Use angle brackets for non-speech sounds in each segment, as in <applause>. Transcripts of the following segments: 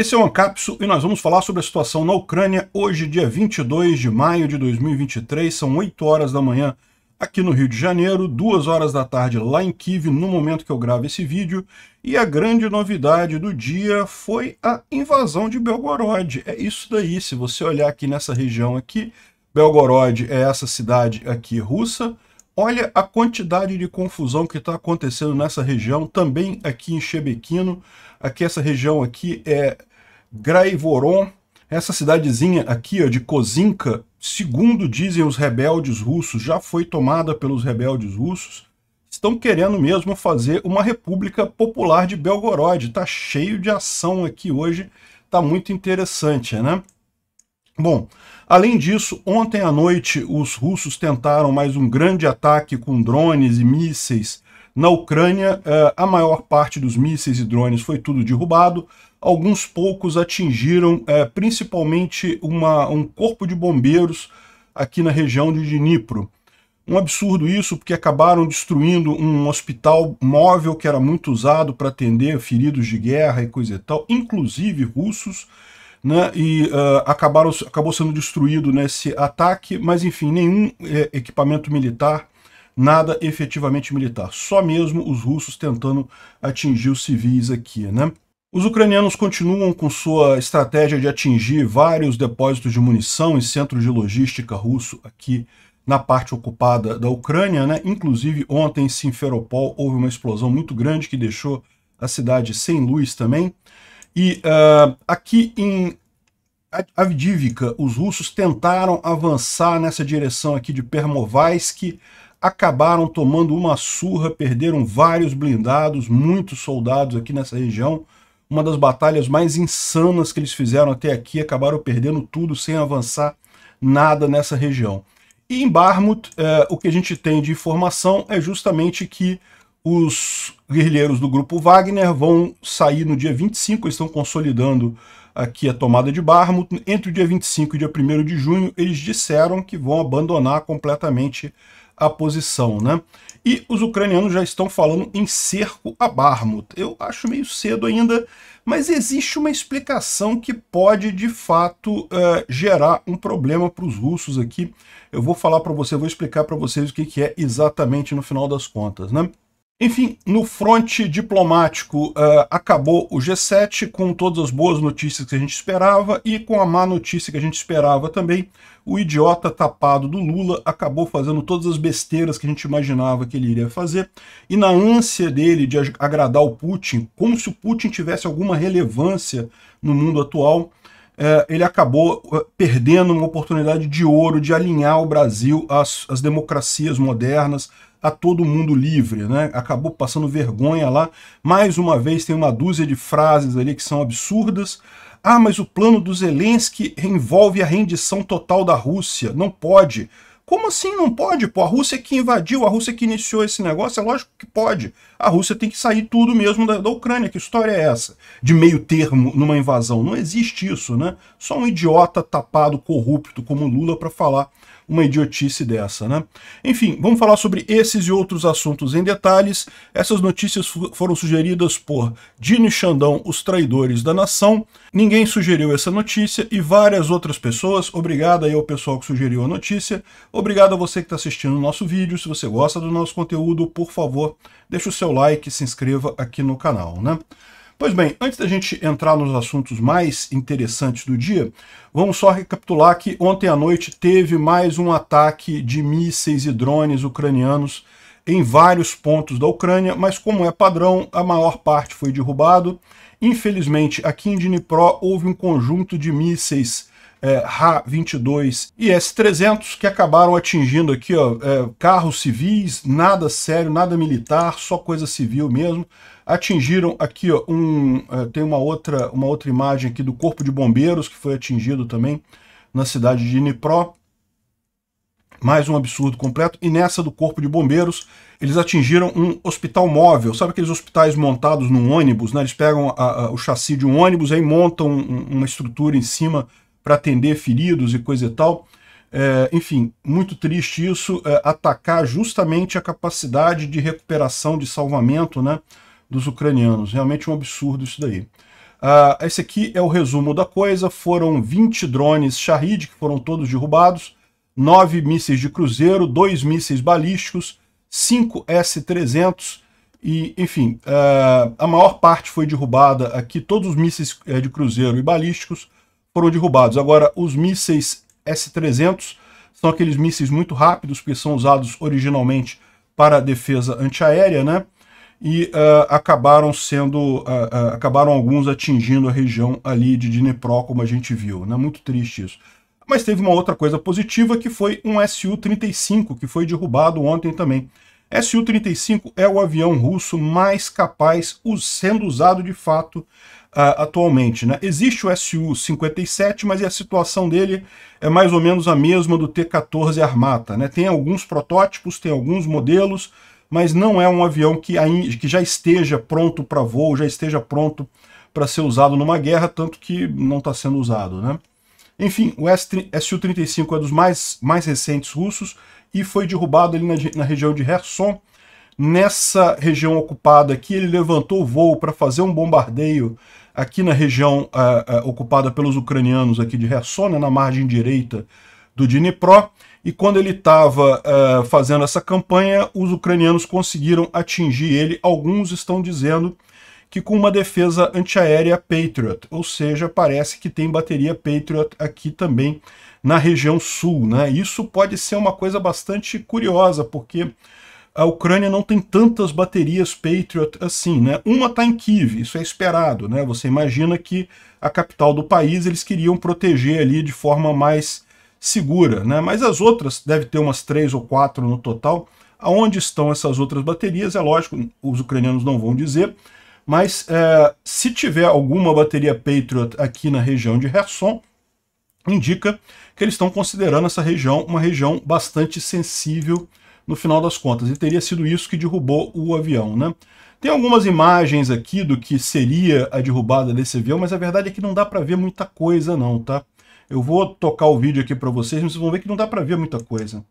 Esse é o Ancapso e nós vamos falar sobre a situação na Ucrânia hoje, dia 22 de maio de 2023, são 8 horas da manhã aqui no Rio de Janeiro, 2 horas da tarde lá em Kiev, no momento que eu gravo esse vídeo. E a grande novidade do dia foi a invasão de Belgorod. É isso daí, se você olhar aqui nessa região aqui, Belgorod é essa cidade aqui russa, Olha a quantidade de confusão que está acontecendo nessa região, também aqui em Chebekino. Aqui essa região aqui é Graivoron, essa cidadezinha aqui ó, de Kozinka, segundo dizem os rebeldes russos, já foi tomada pelos rebeldes russos. Estão querendo mesmo fazer uma república popular de Belgorod. Está cheio de ação aqui hoje, Está muito interessante, né? Bom, além disso, ontem à noite os russos tentaram mais um grande ataque com drones e mísseis na Ucrânia, eh, a maior parte dos mísseis e drones foi tudo derrubado. Alguns poucos atingiram eh, principalmente uma, um corpo de bombeiros aqui na região de Dnipro. Um absurdo isso, porque acabaram destruindo um hospital móvel que era muito usado para atender feridos de guerra e coisa e tal, inclusive russos, né, e uh, acabaram, acabou sendo destruído nesse ataque, mas enfim, nenhum equipamento militar nada efetivamente militar, só mesmo os russos tentando atingir os civis aqui, né? Os ucranianos continuam com sua estratégia de atingir vários depósitos de munição e centros de logística russo aqui na parte ocupada da Ucrânia, né? Inclusive ontem em Simferopol houve uma explosão muito grande que deixou a cidade sem luz também. E uh, aqui em Avdivka, os russos tentaram avançar nessa direção aqui de Permovaisk acabaram tomando uma surra, perderam vários blindados, muitos soldados aqui nessa região. Uma das batalhas mais insanas que eles fizeram até aqui, acabaram perdendo tudo sem avançar nada nessa região. E em Barmut, é, o que a gente tem de informação é justamente que os guerrilheiros do grupo Wagner vão sair no dia 25, estão consolidando aqui a tomada de Barmut. Entre o dia 25 e o dia 1 de junho, eles disseram que vão abandonar completamente a posição, né? E os ucranianos já estão falando em cerco a Barmut. Eu acho meio cedo ainda, mas existe uma explicação que pode de fato uh, gerar um problema para os russos aqui. Eu vou falar para você, vou explicar para vocês o que, que é exatamente no final das contas, né? Enfim, no fronte diplomático uh, acabou o G7 com todas as boas notícias que a gente esperava e com a má notícia que a gente esperava também. O idiota tapado do Lula acabou fazendo todas as besteiras que a gente imaginava que ele iria fazer e na ânsia dele de agradar o Putin, como se o Putin tivesse alguma relevância no mundo atual, é, ele acabou é, perdendo uma oportunidade de ouro de alinhar o Brasil às, às democracias modernas, a todo mundo livre, né? Acabou passando vergonha lá. Mais uma vez tem uma dúzia de frases ali que são absurdas. Ah, mas o plano do Zelensky envolve a rendição total da Rússia. Não pode. Como assim não pode? Pô, a Rússia que invadiu, a Rússia que iniciou esse negócio, é lógico que pode. A Rússia tem que sair tudo mesmo da, da Ucrânia. Que história é essa? De meio termo numa invasão. Não existe isso, né? Só um idiota tapado, corrupto como Lula para falar uma idiotice dessa, né? Enfim, vamos falar sobre esses e outros assuntos em detalhes. Essas notícias foram sugeridas por Dino e Xandão, os traidores da nação. Ninguém sugeriu essa notícia e várias outras pessoas. Obrigado aí ao pessoal que sugeriu a notícia. Obrigado a você que está assistindo o nosso vídeo. Se você gosta do nosso conteúdo, por favor, deixe o seu like e se inscreva aqui no canal, né? Pois bem, antes da gente entrar nos assuntos mais interessantes do dia, vamos só recapitular que ontem à noite teve mais um ataque de mísseis e drones ucranianos em vários pontos da Ucrânia, mas como é padrão, a maior parte foi derrubado. Infelizmente, aqui em Dnipro houve um conjunto de mísseis é, 22 e S-300 que acabaram atingindo aqui ó, é, carros civis, nada sério, nada militar, só coisa civil mesmo atingiram aqui ó, um, uh, tem uma outra, uma outra imagem aqui do corpo de bombeiros que foi atingido também na cidade de Dnipro. Mais um absurdo completo. E nessa do corpo de bombeiros, eles atingiram um hospital móvel. Sabe aqueles hospitais montados num ônibus? Né? Eles pegam a, a, o chassi de um ônibus, aí montam um, uma estrutura em cima para atender feridos e coisa e tal. É, enfim, muito triste isso, é, atacar justamente a capacidade de recuperação, de salvamento, né? dos ucranianos. Realmente um absurdo isso daí. Ah, esse aqui é o resumo da coisa. Foram 20 drones Shahid, que foram todos derrubados, 9 mísseis de cruzeiro, 2 mísseis balísticos, 5 S-300 e, enfim, ah, a maior parte foi derrubada aqui. Todos os mísseis eh, de cruzeiro e balísticos foram derrubados. Agora, os mísseis S-300 são aqueles mísseis muito rápidos, porque são usados originalmente para defesa antiaérea, né? e uh, acabaram sendo, uh, uh, acabaram alguns atingindo a região ali de Dnipro, como a gente viu, né? Muito triste isso. Mas teve uma outra coisa positiva que foi um Su-35 que foi derrubado ontem também. Su-35 é o avião russo mais capaz sendo usado de fato atualmente. Né? Existe o Su-57, mas a situação dele é mais ou menos a mesma do T-14 Armata. Né? Tem alguns protótipos, tem alguns modelos, mas não é um avião que, que já esteja pronto para voo, já esteja pronto para ser usado numa guerra, tanto que não está sendo usado. Né? Enfim, o Su-35 é dos mais, mais recentes russos e foi derrubado ali na, na região de Kherson. Nessa região ocupada aqui, ele levantou o voo para fazer um bombardeio aqui na região uh, uh, ocupada pelos ucranianos aqui de Kherson, né, na margem direita do Dnipro. E quando ele estava uh, eh, fazendo essa campanha, os ucranianos conseguiram atingir ele. Alguns estão dizendo que com uma defesa antiaérea Patriot, ou seja, parece que tem bateria Patriot aqui também na região sul. Né? Isso pode ser uma coisa bastante curiosa, porque a Ucrânia não tem tantas baterias Patriot assim. Né? Uma está em Kiev, isso é esperado. Né? Você imagina que a capital do país eles queriam proteger ali de forma mais segura, né? Mas as outras, deve ter umas três ou quatro no total. Aonde estão essas outras baterias? É lógico, os ucranianos não vão dizer, mas é, se tiver alguma bateria Patriot aqui na região de Herson, indica que eles estão considerando essa região uma região bastante sensível no final das contas. E teria sido isso que derrubou o avião, né? Tem algumas imagens aqui do que seria a derrubada desse avião, mas a verdade é que não dá para ver muita coisa não, tá? Eu vou tocar o vídeo aqui para vocês, mas vocês vão ver que não dá para ver muita coisa.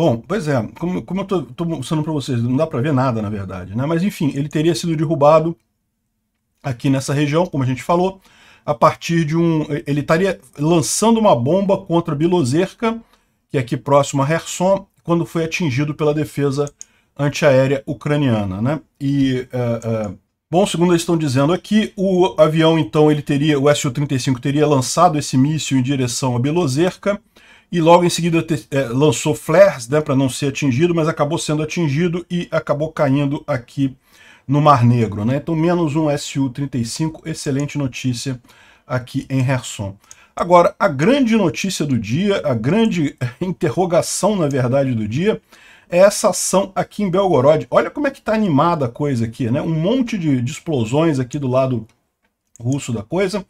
Bom, pois é, como, como eu estou mostrando para vocês, não dá para ver nada, na verdade, né? Mas enfim, ele teria sido derrubado aqui nessa região, como a gente falou, a partir de um. Ele estaria lançando uma bomba contra Bilozerka, que é aqui próximo a Kherson, quando foi atingido pela defesa antiaérea ucraniana. Né? E, uh, uh, bom, segundo eles estão dizendo aqui, o avião, então, ele teria, o Su-35 teria lançado esse míssil em direção a Bilozerka, e logo em seguida te, é, lançou flares né, para não ser atingido, mas acabou sendo atingido e acabou caindo aqui no Mar Negro. Né? Então, menos um Su-35, excelente notícia aqui em Herson. Agora, a grande notícia do dia, a grande <laughs> interrogação, na verdade, do dia, é essa ação aqui em Belgorod. Olha como é que está animada a coisa aqui, né? Um monte de, de explosões aqui do lado russo da coisa.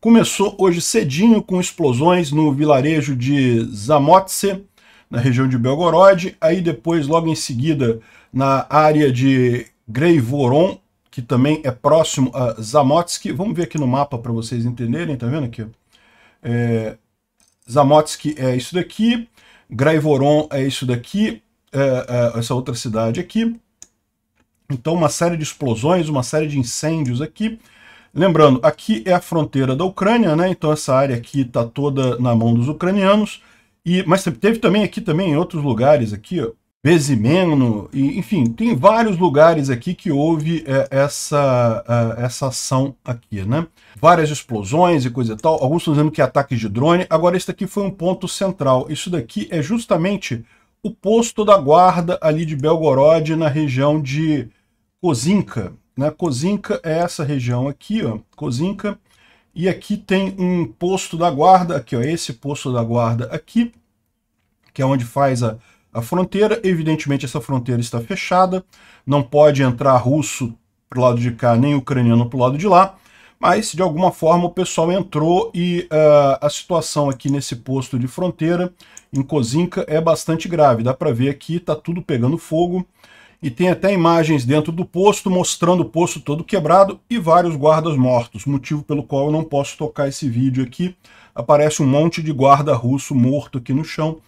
Começou hoje cedinho com explosões no vilarejo de Zamotse, na região de Belgorod, aí depois, logo em seguida, na área de Greivoron, que também é próximo a Zamotsky. Vamos ver aqui no mapa para vocês entenderem, tá vendo aqui? É, Zamotsky é isso daqui, Greivoron é isso daqui, é, é essa outra cidade aqui. Então uma série de explosões, uma série de incêndios aqui. Lembrando, aqui é a fronteira da Ucrânia, né? Então essa área aqui está toda na mão dos ucranianos. E, mas teve também aqui também em outros lugares aqui, ó, Bezimeno, enfim, tem vários lugares aqui que houve é, essa, é, essa ação aqui, né? Várias explosões e coisa e tal, alguns estão dizendo que é ataques de drone. Agora, esse aqui foi um ponto central. Isso daqui é justamente o posto da guarda ali de Belgorod, na região de Kozinka. Né? Kozinka é essa região aqui, ó, Kozinka. E aqui tem um posto da guarda, aqui, ó, esse posto da guarda aqui, que é onde faz a a fronteira. Evidentemente, essa fronteira está fechada, não pode entrar russo para o lado de cá, nem ucraniano para o lado de lá, mas de alguma forma o pessoal entrou e uh, a situação aqui nesse posto de fronteira, em Kozinka, é bastante grave. Dá para ver aqui, está tudo pegando fogo e tem até imagens dentro do posto mostrando o posto todo quebrado e vários guardas mortos, motivo pelo qual eu não posso tocar esse vídeo aqui. Aparece um monte de guarda russo morto aqui no chão,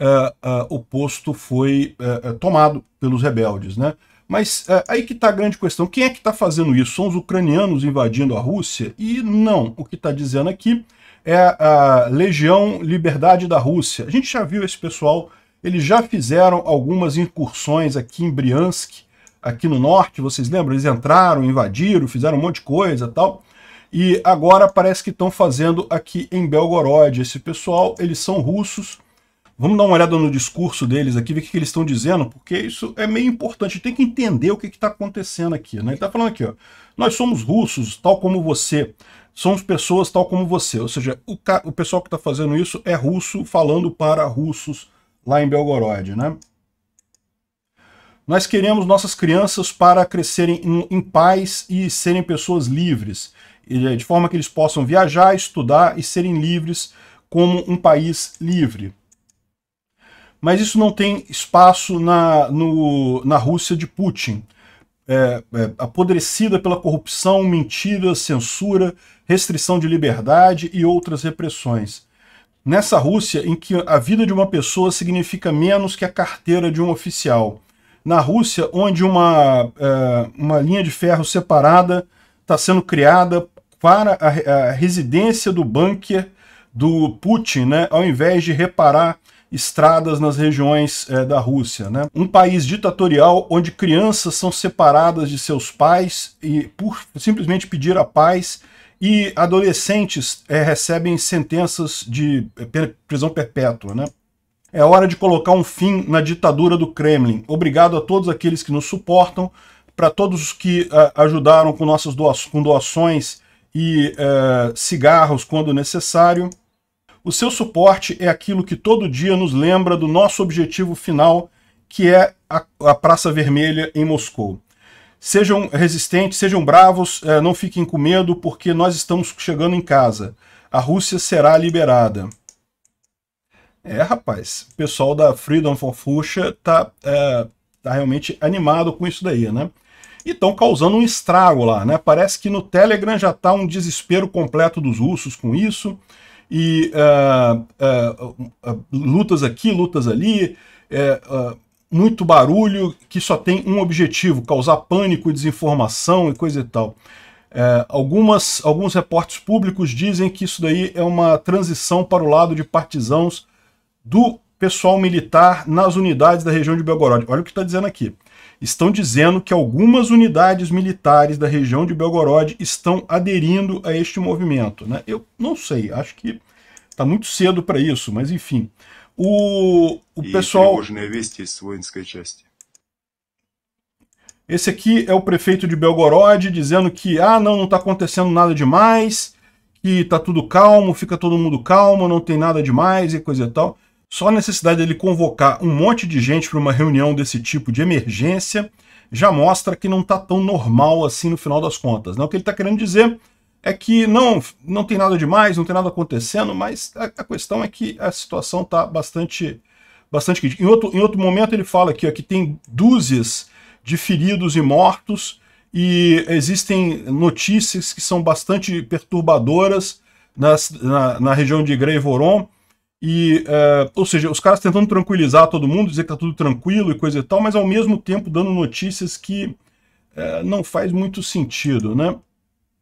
uh, uh, o posto foi uh, tomado pelos rebeldes. Né? Mas aí que está a grande questão. Quem é que está fazendo isso? São os ucranianos invadindo a Rússia? E não. O que está dizendo aqui é a Legião Liberdade da Rússia. A gente já viu esse pessoal, eles já fizeram algumas incursões aqui em Briansk, aqui no norte, vocês lembram? Eles entraram, invadiram, fizeram um monte de coisa tal. E agora parece que estão fazendo aqui em Belgorod. Esse pessoal, eles são russos, Vamos dar uma olhada no discurso deles aqui, ver o que, eles estão dizendo, porque isso é meio importante. Tem que entender o que está acontecendo aqui. Né? Ele está falando aqui, ó, nós somos russos, tal como você. Somos pessoas tal como você. Ou seja, o, o pessoal que está fazendo isso é russo falando para russos lá em Belgorod. Né? Nós queremos nossas crianças para crescerem em, em paz e serem pessoas livres, é, de forma que eles possam viajar, estudar e serem livres como um país livre mas isso não tem espaço na, no, na Rússia de Putin. É, é, apodrecida pela corrupção, mentira, censura, restrição de liberdade e outras repressões. Nessa Rússia em que a vida de uma pessoa significa menos que a carteira de um oficial. Na Rússia, onde uma, é, uma linha de ferro separada está sendo criada para a, a residência do bunker do Putin, né, ao invés de reparar estradas nas regiões é, da Rússia. Né? Um país ditatorial onde crianças são separadas de seus pais e por simplesmente pedir a paz e adolescentes é, recebem sentenças de eh, prisão perpétua. Né? É hora de colocar um fim na ditadura do Kremlin. Obrigado a todos aqueles que nos suportam, para todos os que ajudaram com nossas doa com doações e cigarros quando necessário. O seu suporte é aquilo que todo dia nos lembra do nosso objetivo final, que é a, a Praça Vermelha em Moscou. Sejam resistentes, sejam bravos, é, não fiquem com medo, porque nós estamos chegando em casa. A Rússia será liberada. É, rapaz, o pessoal da Freedom for Fuchsia tá, é, tá realmente animado com isso daí, né? E estão causando um estrago lá, né? Parece que no Telegram já tá um desespero completo dos russos com isso e uh, uh, lutas aqui, lutas ali, é, muito barulho que só tem um objetivo, causar pânico, desinformação e coisa e tal. É, algumas, alguns reportes públicos dizem que isso daí é uma transição para o lado de partisãos do pessoal militar nas unidades da região de Belgorod. Olha o que está dizendo aqui estão dizendo que algumas unidades militares da região de Belgorod estão aderindo a este movimento. Né? Eu não sei, acho que está muito cedo para isso, mas enfim. O, o pessoal... É esse aqui é o prefeito de Belgorod dizendo que, ah, não, não está acontecendo nada demais, que está tudo calmo, fica todo mundo calmo, não tem nada demais e coisa e tal. Só a necessidade dele convocar um monte de gente para uma reunião desse tipo de emergência já mostra que não está tão normal assim no final das contas. Né? O que ele está querendo dizer é que não, não tem nada demais, não tem nada acontecendo, mas a, a questão é que a situação está bastante bastante crítica. Em outro, em outro momento ele fala aqui ó, que tem dúzias de feridos e mortos e existem notícias que são bastante perturbadoras nas, na, na região de Grey-Voron e, uh, ou seja, os caras tentando tranquilizar todo mundo, dizer que tá tudo tranquilo e coisa e tal, mas ao mesmo tempo dando notícias que uh, não faz muito sentido, né?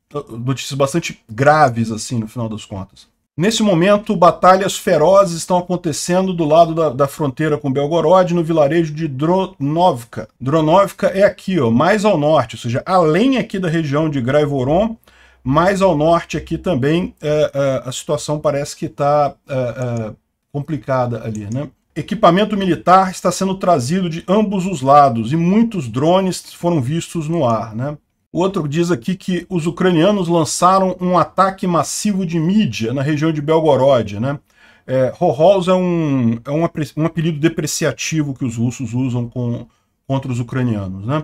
Então, notícias bastante graves, assim, no final das contas. Nesse momento, batalhas ferozes estão acontecendo do lado da, da fronteira com Belgorod, no vilarejo de Dronovka. Dronovka é aqui, ó, mais ao norte, ou seja, além aqui da região de Graivoron, mais ao norte aqui também é, é, a situação parece que está é, complicada ali, né? Equipamento militar está sendo trazido de ambos os lados e muitos drones foram vistos no ar, né? Outro diz aqui que os ucranianos lançaram um ataque massivo de mídia na região de Belgorod, né? É, é, um, é um, apelido depreciativo que os russos usam com, contra os ucranianos, né?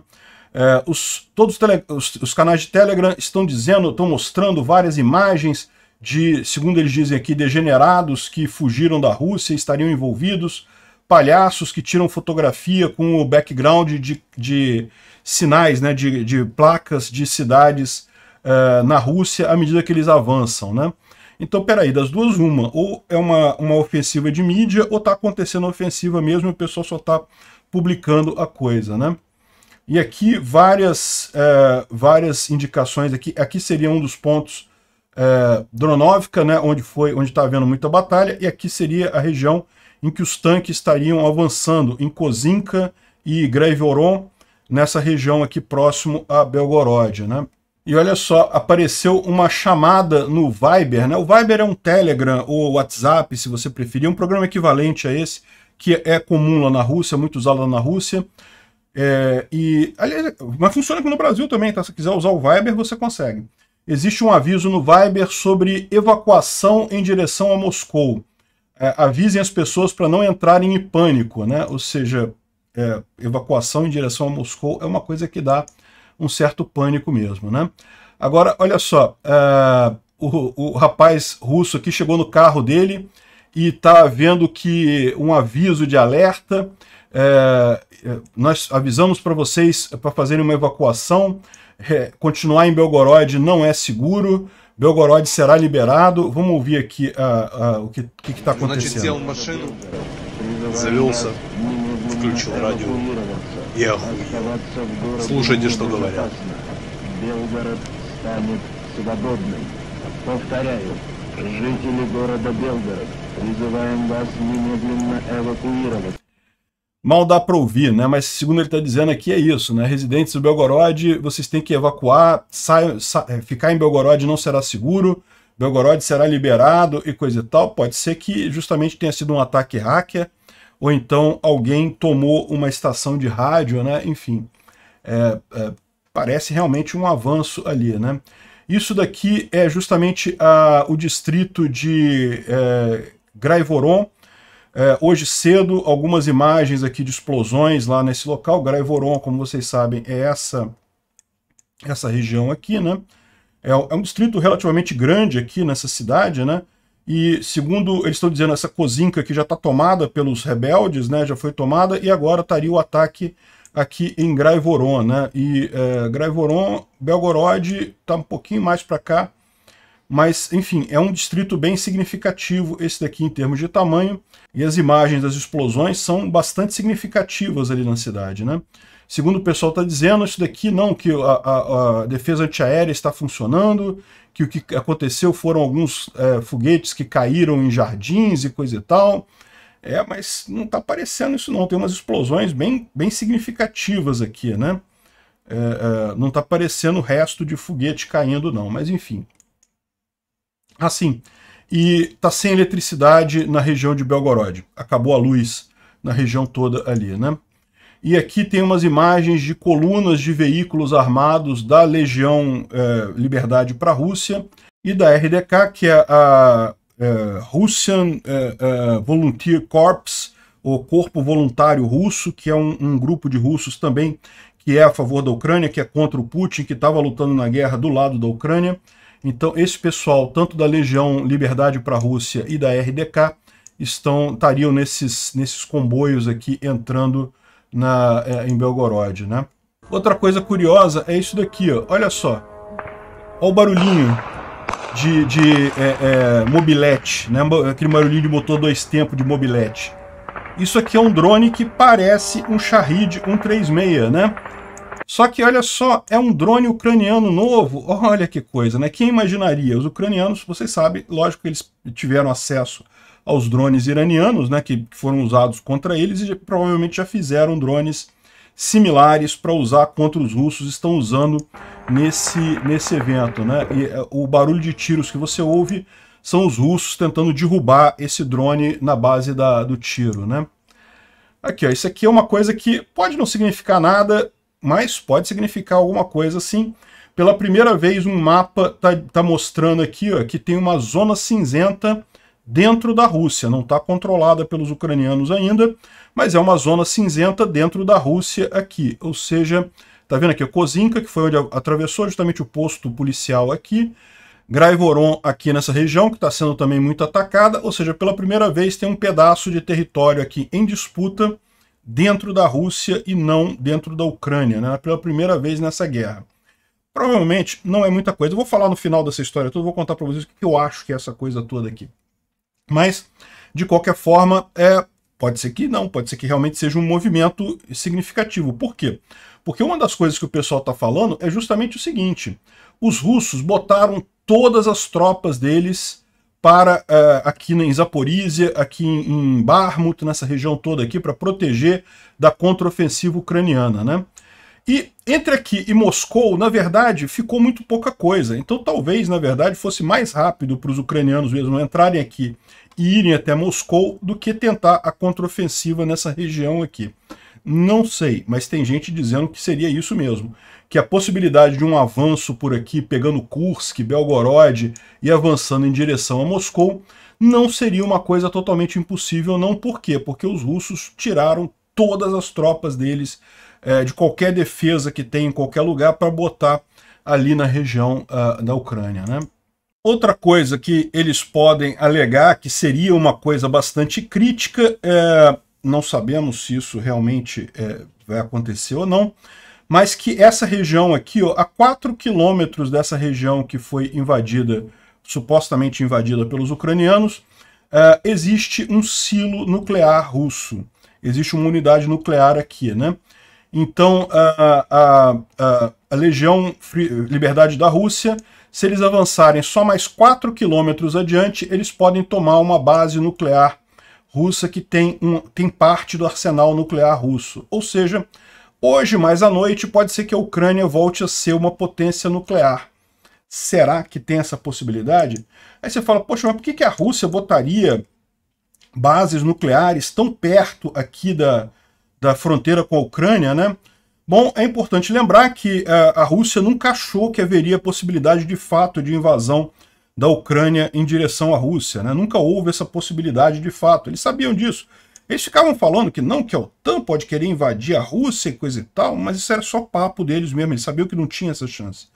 É, os, todos os, tele, os, os, canais de Telegram estão dizendo, estão mostrando várias imagens de, segundo eles dizem aqui, degenerados que fugiram da Rússia e estariam envolvidos, palhaços que tiram fotografia com o background de, de sinais, né, de, de placas de cidades é, na Rússia à medida que eles avançam. Né? Então, peraí, das duas, uma. Ou é uma, uma ofensiva de mídia, ou está acontecendo ofensiva mesmo e o pessoal só está publicando a coisa. né? E aqui várias, é, várias indicações aqui. Aqui seria um dos pontos é, Dronovka, né, onde foi, onde está havendo muita batalha, e aqui seria a região em que os tanques estariam avançando, em Kozinka e Grevoron, nessa região aqui próximo a Belgorod. Né? E olha só, apareceu uma chamada no Viber. Né? O Viber é um Telegram ou WhatsApp, se você preferir, é um programa equivalente a esse, que é comum lá na Rússia, muito usado lá na Rússia. É, e, aliás, mas funciona aqui no Brasil também, tá? Se quiser usar o Viber, você consegue. Existe um aviso no Viber sobre evacuação em direção a Moscou. É, avisem as pessoas para não entrarem em pânico, né? Ou seja, é, evacuação em direção a Moscou é uma coisa que dá um certo pânico mesmo, né? Agora, olha só, é, o, o rapaz russo aqui chegou no carro dele e está vendo que um aviso de alerta é, é, nós avisamos para vocês para fazerem uma evacuação. É, continuar em Belgorod não é seguro. Belgorod será liberado. Vamos ouvir aqui o que está acontecendo. завелся, включил жители города Белгород, призываем вас немедленно эвакуировать mal dá para ouvir, né? Mas segundo ele está dizendo aqui é isso, né? Residentes do Belgorod, vocês têm que evacuar, sai, é, ficar em Belgorod não será seguro, Belgorod será liberado e coisa e tal. Pode ser que justamente tenha sido um ataque hacker, ou então alguém tomou uma estação de rádio, né? Enfim, é, é, parece realmente um avanço ali, né? Isso daqui é justamente a, ah, o distrito de é, Graivoron, é, hoje cedo, algumas imagens aqui de explosões lá nesse local. Graivoron, como vocês sabem, é essa, essa região aqui, né? É, é um distrito relativamente grande aqui nessa cidade, né? E segundo eles estão dizendo, essa cozinca aqui já está tomada pelos rebeldes, né? Já foi tomada e agora estaria o ataque aqui em Graivoron, né? E é, Graivoron, Belgorod está um pouquinho mais para cá mas, enfim, é um distrito bem significativo esse daqui em termos de tamanho, e as imagens das explosões são bastante significativas ali na cidade, né? Segundo o pessoal está dizendo, isso daqui não, que a, a, a, defesa antiaérea está funcionando, que o que aconteceu foram alguns é, foguetes que caíram em jardins e coisa e tal. É, mas não está aparecendo isso não, tem umas explosões bem, bem significativas aqui, né? É, é, não está aparecendo o resto de foguete caindo não, mas enfim. Assim, e tá sem eletricidade na região de Belgorod. Acabou a luz na região toda ali, né? E aqui tem umas imagens de colunas de veículos armados da Legião eh, Liberdade para a Rússia e da RDK, que é a eh, Russian eh, eh, Volunteer Corps, o Corpo Voluntário Russo, que é um, um, grupo de russos também que é a favor da Ucrânia, que é contra o Putin, que estava lutando na guerra do lado da Ucrânia. Então, esse pessoal, tanto da Legião Liberdade para a Rússia e da RDK, estão, estariam nesses, nesses comboios aqui entrando na, é, em Belgorod. Né? Outra coisa curiosa é isso daqui, ó. olha só. Olha o barulhinho de, de é, é, mobilete, né? aquele barulhinho de motor dois tempos de mobilete. Isso aqui é um drone que parece um Shahid 136, né? Só que olha só, é um drone ucraniano novo. Olha que coisa, né? Quem imaginaria? Os ucranianos, vocês sabem, lógico que eles tiveram acesso aos drones iranianos, né, que foram usados contra eles e provavelmente já fizeram drones similares para usar contra os russos, estão usando nesse, nesse evento. Né? E eh, o barulho de tiros que você ouve são os russos tentando derrubar esse drone na base da, do tiro. Né? Aqui, ó, isso aqui é uma coisa que pode não significar nada, mas pode significar alguma coisa assim. Pela primeira vez, um mapa está tá mostrando aqui ó, que tem uma zona cinzenta dentro da Rússia. Não está controlada pelos ucranianos ainda, mas é uma zona cinzenta dentro da Rússia aqui. Ou seja, está vendo aqui a Kozinka, que foi onde atravessou justamente o posto policial aqui. Graivoron aqui nessa região, que está sendo também muito atacada. Ou seja, pela primeira vez tem um pedaço de território aqui em disputa dentro da Rússia e não dentro da Ucrânia, né, pela primeira vez nessa guerra. Provavelmente não é muita coisa. Eu vou falar no final dessa história toda, vou contar para vocês o que eu acho que é essa coisa toda aqui. Mas, de qualquer forma, é, pode ser que não, pode ser que realmente seja um movimento significativo. Por quê? Porque uma das coisas que o pessoal está falando é justamente o seguinte: os russos botaram todas as tropas deles para uh, aqui em Zaporizhia, aqui em Barmut, nessa região toda aqui, para proteger da contraofensiva ucraniana, né? E entre aqui e Moscou, na verdade, ficou muito pouca coisa. Então talvez, na verdade, fosse mais rápido para os ucranianos mesmo entrarem aqui e irem até Moscou do que tentar a contraofensiva nessa região aqui. Não sei, mas tem gente dizendo que seria isso mesmo que a possibilidade de um avanço por aqui, pegando Kursk, Belgorod e avançando em direção a Moscou, não seria uma coisa totalmente impossível, não por quê? Porque os russos tiraram todas as tropas deles é, de qualquer defesa que tem em qualquer lugar para botar ali na região uh, da Ucrânia. Né? Outra coisa que eles podem alegar que seria uma coisa bastante crítica, é, não sabemos se isso realmente é, vai acontecer ou não, mas que essa região aqui, ó, a 4 quilômetros dessa região que foi invadida, supostamente invadida pelos ucranianos, uh, existe um silo nuclear russo. Existe uma unidade nuclear aqui, né? Então, a, a, a, a Legião Free, Liberdade da Rússia, se eles avançarem só mais 4 quilômetros adiante, eles podem tomar uma base nuclear russa que tem, um, tem parte do arsenal nuclear russo. Ou seja, Hoje, mais à noite, pode ser que a Ucrânia volte a ser uma potência nuclear. Será que tem essa possibilidade? Aí você fala, poxa, mas por que, a Rússia botaria bases nucleares tão perto aqui da, da fronteira com a Ucrânia, né? Bom, é importante lembrar que a, eh, a Rússia nunca achou que haveria possibilidade de fato de invasão da Ucrânia em direção à Rússia. Né? Nunca houve essa possibilidade de fato. Eles sabiam disso. Eles ficavam falando que não, que a OTAN pode querer invadir a Rússia e coisa e tal, mas isso era só papo deles mesmo, eles sabiam que não tinha essa chance.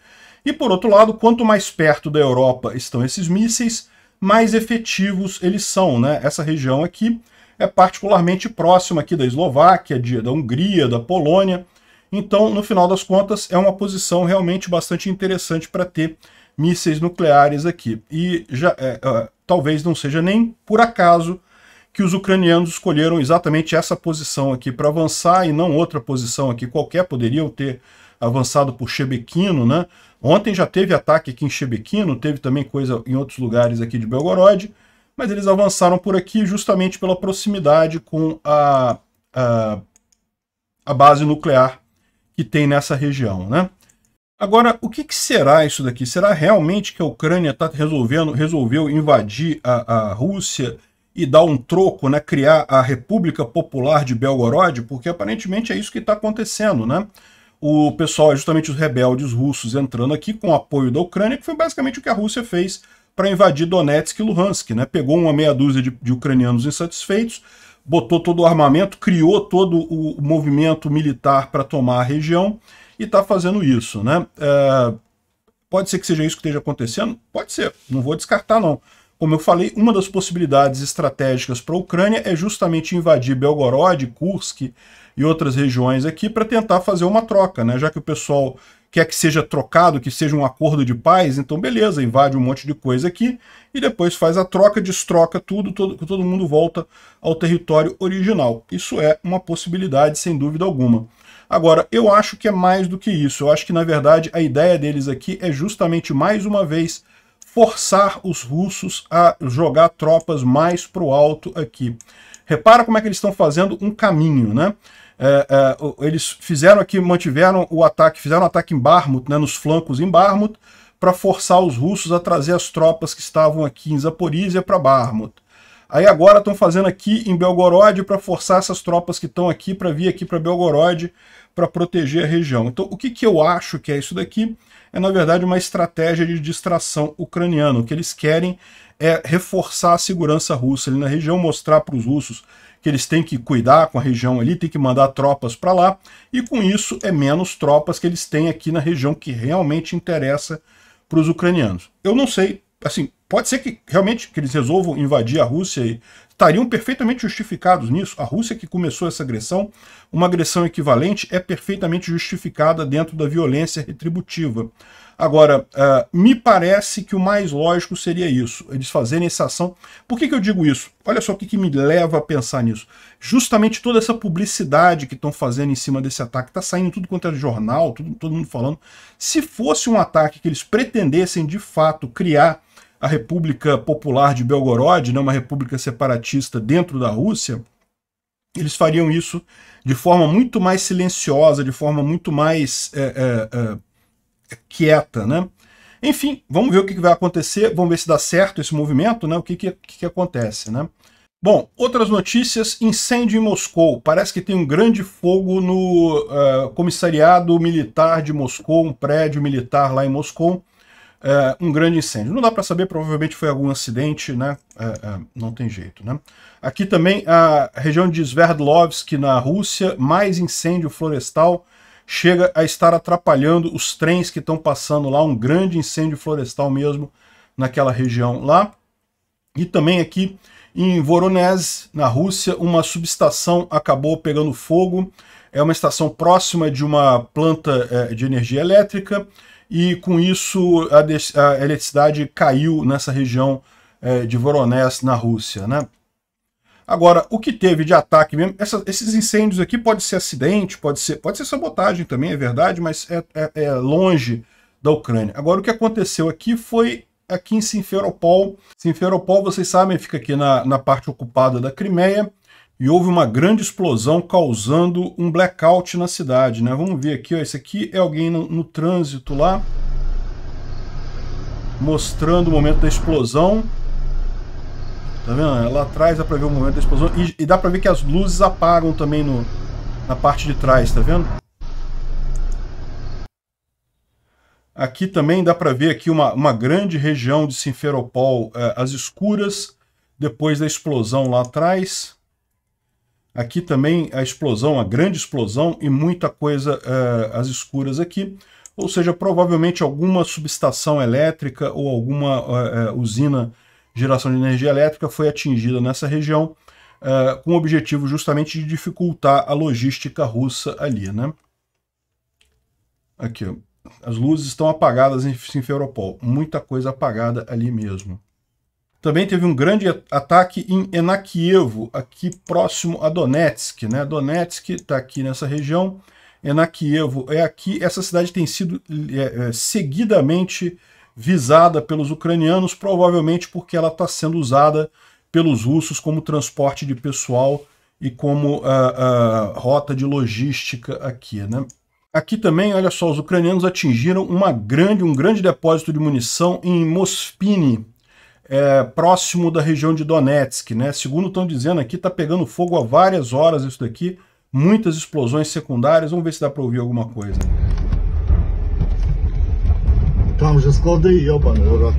E por outro lado, quanto mais perto da Europa estão esses mísseis, mais efetivos eles são, né? Essa região aqui é particularmente próxima aqui da Eslováquia, de, da Hungria, da Polônia. Então, no final das contas, é uma posição realmente bastante interessante para ter mísseis nucleares aqui. E já, é, é talvez não seja nem por acaso que os ucranianos escolheram exatamente essa posição aqui para avançar e não outra posição aqui qualquer, poderiam ter avançado por Chebekino, né? Ontem já teve ataque aqui em Chebekino, teve também coisa em outros lugares aqui de Belgorod, mas eles avançaram por aqui justamente pela proximidade com a, a, a base nuclear que tem nessa região, né? Agora, o que, que, será isso daqui? Será realmente que a Ucrânia está resolvendo, resolveu invadir a, a Rússia e dar um troco, né, criar a República Popular de Belgorod, porque aparentemente é isso que está acontecendo, né? O pessoal, justamente os rebeldes russos entrando aqui com o apoio da Ucrânia, que foi basicamente o que a Rússia fez para invadir Donetsk e Luhansk, né? Pegou uma meia dúzia de, de ucranianos insatisfeitos, botou todo o armamento, criou todo o movimento militar para tomar a região e está fazendo isso, né? É, pode ser que seja isso que esteja acontecendo? Pode ser, não vou descartar não. Como eu falei, uma das possibilidades estratégicas para a Ucrânia é justamente invadir Belgorod, Kursk e outras regiões aqui para tentar fazer uma troca, né? Já que o pessoal quer que seja trocado, que seja um acordo de paz, então beleza, invade um monte de coisa aqui e depois faz a troca, destroca tudo, todo, todo mundo volta ao território original. Isso é uma possibilidade, sem dúvida alguma. Agora, eu acho que é mais do que isso. Eu acho que, na verdade, a ideia deles aqui é justamente, mais uma vez, forçar os russos a jogar tropas mais para o alto aqui. Repara como é que eles estão fazendo um caminho, né? É, é, eles fizeram aqui, mantiveram o ataque, fizeram um ataque em Barmut, né, nos flancos em Barmut, para forçar os russos a trazer as tropas que estavam aqui em Zaporizhia para Barmut. Aí agora estão fazendo aqui em Belgorod para forçar essas tropas que estão aqui para vir aqui para Belgorod para proteger a região. Então, o que, que eu acho que é isso daqui? é, na verdade, uma estratégia de distração ucraniana. O que eles querem é reforçar a segurança russa ali na região, mostrar para os russos que eles têm que cuidar com a região ali, tem que mandar tropas para lá, e com isso é menos tropas que eles têm aqui na região que realmente interessa para os ucranianos. Eu não sei, assim, pode ser que realmente que eles resolvam invadir a Rússia e estariam perfeitamente justificados nisso. A Rússia que começou essa agressão, uma agressão equivalente, é perfeitamente justificada dentro da violência retributiva. Agora, uh, me parece que o mais lógico seria isso, eles fazerem essa ação. Por que, que eu digo isso? Olha só o que, que me leva a pensar nisso. Justamente toda essa publicidade que estão fazendo em cima desse ataque, está saindo tudo quanto é jornal, tudo, todo mundo falando. Se fosse um ataque que eles pretendessem de fato criar a República Popular de Belgorod, né, uma república separatista dentro da Rússia, eles fariam isso de forma muito mais silenciosa, de forma muito mais é, é, é, quieta, né? Enfim, vamos ver o que vai acontecer, vamos ver se dá certo esse movimento, né? O que, que, que acontece, né? Bom, outras notícias, incêndio em Moscou. Parece que tem um grande fogo no uh, comissariado militar de Moscou, um prédio militar lá em Moscou é, um grande incêndio. Não dá para saber, provavelmente foi algum acidente, né? É, é, não tem jeito, né? Aqui também a região de Sverdlovsk, na Rússia, mais incêndio florestal chega a estar atrapalhando os trens que estão passando lá, um grande incêndio florestal mesmo naquela região lá. E também aqui em Voronezh, na Rússia, uma subestação acabou pegando fogo. É uma estação próxima de uma planta é, de energia elétrica e com isso a, a eletricidade caiu nessa região é, de Voronezh, na Rússia. Né? Agora, o que teve de ataque mesmo, essa, esses incêndios aqui pode ser acidente, pode ser, pode ser sabotagem também, é verdade, mas é, é, é longe da Ucrânia. Agora, o que aconteceu aqui foi aqui em Simferopol. Simferopol, vocês sabem, fica aqui na, na parte ocupada da Crimeia, e houve uma grande explosão causando um blackout na cidade, né? Vamos ver aqui, ó, esse aqui é alguém no, no trânsito lá mostrando o momento da explosão. Tá vendo? É, lá atrás dá para ver o momento da explosão e, e dá para ver que as luzes apagam também no, na parte de trás, tá vendo? Aqui também dá para ver aqui uma, uma grande região de Simferopol, eh, é, as escuras, depois da explosão lá atrás. Aqui também a explosão, a grande explosão e muita coisa uh, às escuras aqui. Ou seja, provavelmente alguma subestação elétrica ou alguma uh, uh, usina de geração de energia elétrica foi atingida nessa região, com o objetivo justamente de dificultar a logística russa ali. Né? Aqui, ó. as luzes estão apagadas em Simferopol, muita coisa apagada ali mesmo. Também teve um grande ataque em Enakievo, aqui próximo a Donetsk. Né? Donetsk está aqui nessa região, Enakievo é aqui. Essa cidade tem sido é, é, seguidamente visada pelos ucranianos, provavelmente porque ela está sendo usada pelos russos como transporte de pessoal e como uh, uh, rota de logística aqui. Né? Aqui também, olha só, os ucranianos atingiram uma grande, um grande depósito de munição em Mospini, é, próximo da região de Donetsk, né? Segundo estão dizendo aqui, está pegando fogo há várias horas isso daqui, muitas explosões secundárias. Vamos ver se dá para ouvir alguma coisa. Там же склады, ёбаный урод.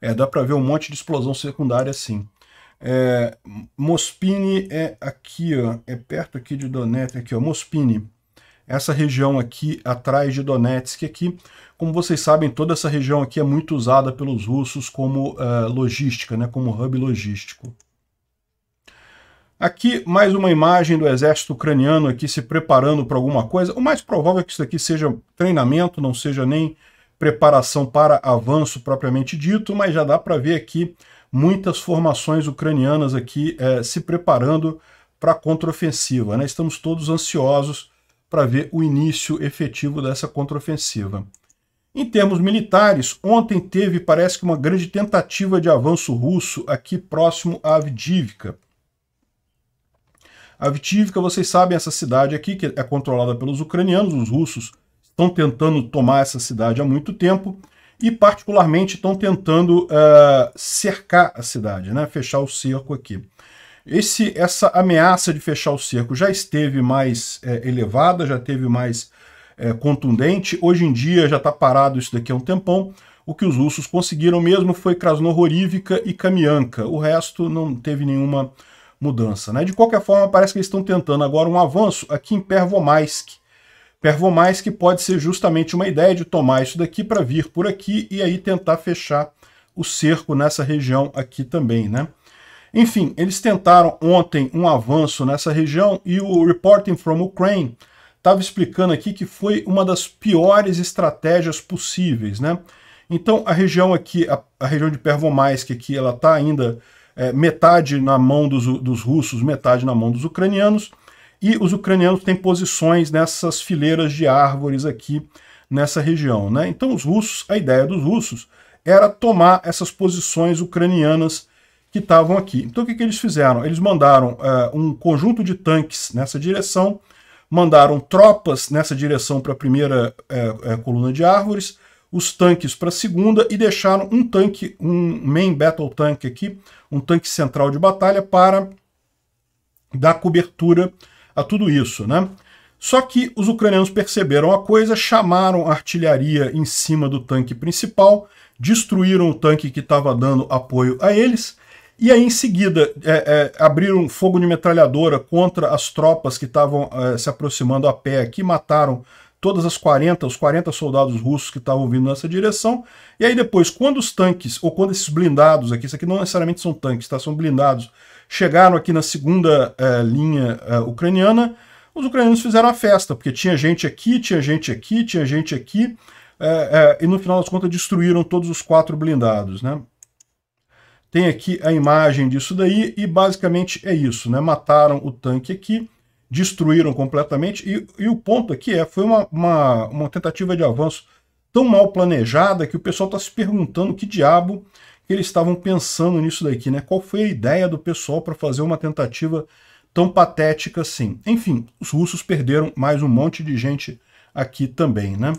É, dá para ver um monte de explosão secundária assim. É, Mospini é aqui, ó, é perto aqui de Donetsk, aqui, ó, Mospini essa região aqui atrás de Donetsk aqui. Como vocês sabem, toda essa região aqui é muito usada pelos russos como uh, logística, né, como hub logístico. Aqui mais uma imagem do exército ucraniano aqui se preparando para alguma coisa. O mais provável é que isso aqui seja treinamento, não seja nem preparação para avanço propriamente dito, mas já dá para ver aqui muitas formações ucranianas aqui eh, se preparando para a contraofensiva. Né? Estamos todos ansiosos para ver o início efetivo dessa contraofensiva. Em termos militares, ontem teve, parece que, uma grande tentativa de avanço russo aqui próximo a Avdivka. Avdivka, vocês sabem, essa cidade aqui, que é controlada pelos ucranianos, os russos estão tentando tomar essa cidade há muito tempo e, particularmente, estão tentando uh, cercar a cidade, né? fechar o cerco aqui. Esse, essa ameaça de fechar o cerco já esteve mais é, elevada, já teve mais é, contundente. Hoje em dia já está parado isso daqui há um tempão. O que os russos conseguiram mesmo foi Krasnohorivka e Kamianka. O resto não teve nenhuma mudança. Né? De qualquer forma, parece que eles estão tentando agora um avanço aqui em Pervomaisk. Pervomaisk pode ser justamente uma ideia de tomar isso daqui para vir por aqui e aí tentar fechar o cerco nessa região aqui também. Né? Enfim, eles tentaram ontem um avanço nessa região e o Reporting from Ukraine estava explicando aqui que foi uma das piores estratégias possíveis, né? Então a região aqui, a, a região de Pervomaisk aqui, ela está ainda é, metade na mão dos, dos russos, metade na mão dos ucranianos, e os ucranianos têm posições nessas fileiras de árvores aqui nessa região, né? Então os russos, a ideia dos russos era tomar essas posições ucranianas que estavam aqui. Então o que, que eles fizeram? Eles mandaram eh, um conjunto de tanques nessa direção, mandaram tropas nessa direção para a primeira eh, eh, coluna de árvores, os tanques para a segunda e deixaram um tanque, um main battle tank aqui, um tanque central de batalha para dar cobertura a tudo isso, né? Só que os ucranianos perceberam a coisa, chamaram a artilharia em cima do tanque principal, destruíram o tanque que estava dando apoio a eles e aí, em seguida, é, é, abriram fogo de metralhadora contra as tropas que estavam é, se aproximando a pé aqui, mataram todas as 40, os 40 soldados russos que estavam vindo nessa direção. E aí depois, quando os tanques, ou quando esses blindados aqui, isso aqui não necessariamente são tanques, tá? São blindados, chegaram aqui na segunda é, linha é, ucraniana, os ucranianos fizeram a festa, porque tinha gente aqui, tinha gente aqui, tinha gente aqui, é, e no final das contas destruíram todos os quatro blindados, né? Tem aqui a imagem disso daí e basicamente é isso, né? Mataram o tanque aqui, destruíram completamente e, e o ponto aqui é, foi uma, uma, uma tentativa de avanço tão mal planejada que o pessoal está se perguntando que diabo que eles estavam pensando nisso daqui, né? Qual foi a ideia do pessoal para fazer uma tentativa tão patética assim? Enfim, os russos perderam mais um monte de gente aqui também, né?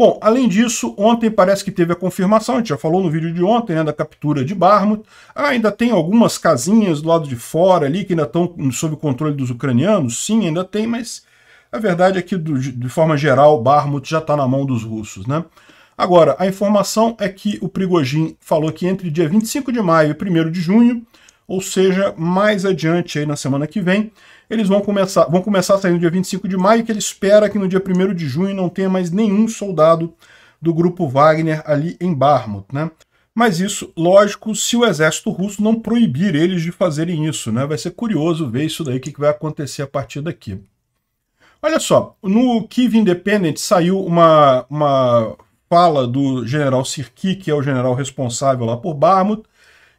Bom, além disso, ontem parece que teve a confirmação, a gente já falou no vídeo de ontem, né, da captura de Barmut. Ah, ainda tem algumas casinhas do lado de fora ali que ainda estão sob controle dos ucranianos? Sim, ainda tem, mas a verdade é que, do, de forma geral, Barmut já está na mão dos russos, né? Agora, a informação é que o Prigojin falou que entre dia 25 de maio e 1 de junho, ou seja, mais adiante aí na semana que vem, eles vão começar, vão começar a sair no dia 25 de maio, que ele espera que no dia 1 de junho não tenha mais nenhum soldado do grupo Wagner ali em Barmut, né? Mas isso, lógico, se o exército russo não proibir eles de fazerem isso, né? Vai ser curioso ver isso daí, o que vai acontecer a partir daqui. Olha só, no Kiev Independent saiu uma, uma fala do general Sirki, que é o general responsável lá por Barmut,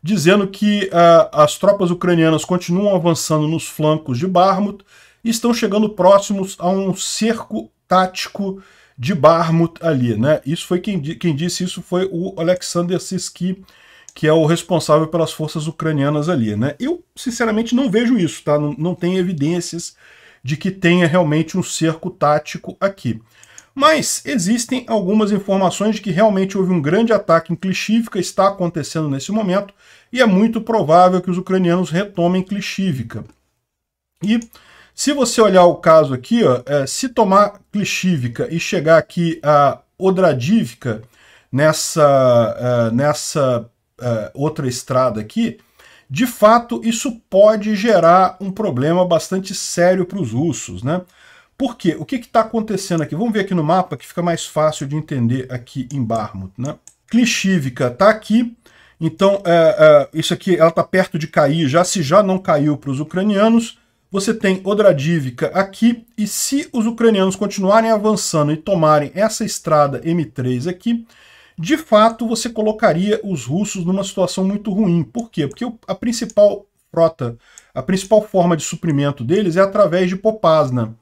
dizendo que uh, as tropas ucranianas continuam avançando nos flancos de Barmut e estão chegando próximos a um cerco tático de Barmut ali, né? Isso foi quem, quem disse isso foi o Alexander Siski, que é o responsável pelas forças ucranianas ali, né? Eu sinceramente não vejo isso, tá? Não, não tem evidências de que tenha realmente um cerco tático aqui. Mas existem algumas informações de que realmente houve um grande ataque em Klishivka, está acontecendo nesse momento, e é muito provável que os ucranianos retomem Klishivka. E se você olhar o caso aqui, ó, é, se tomar Klishivka e chegar aqui a Odradivka, nessa, uh, nessa uh, outra estrada aqui, de fato isso pode gerar um problema bastante sério para os russos, né? Por quê? O que está acontecendo aqui? Vamos ver aqui no mapa que fica mais fácil de entender aqui em Barmouth. Né? Clichívica está aqui, então é, é, isso aqui ela está perto de cair já, se já não caiu para os ucranianos. Você tem Odradívica aqui, e se os ucranianos continuarem avançando e tomarem essa estrada M3 aqui, de fato você colocaria os russos numa situação muito ruim. Por quê? Porque a principal frota, a principal forma de suprimento deles é através de Popasna.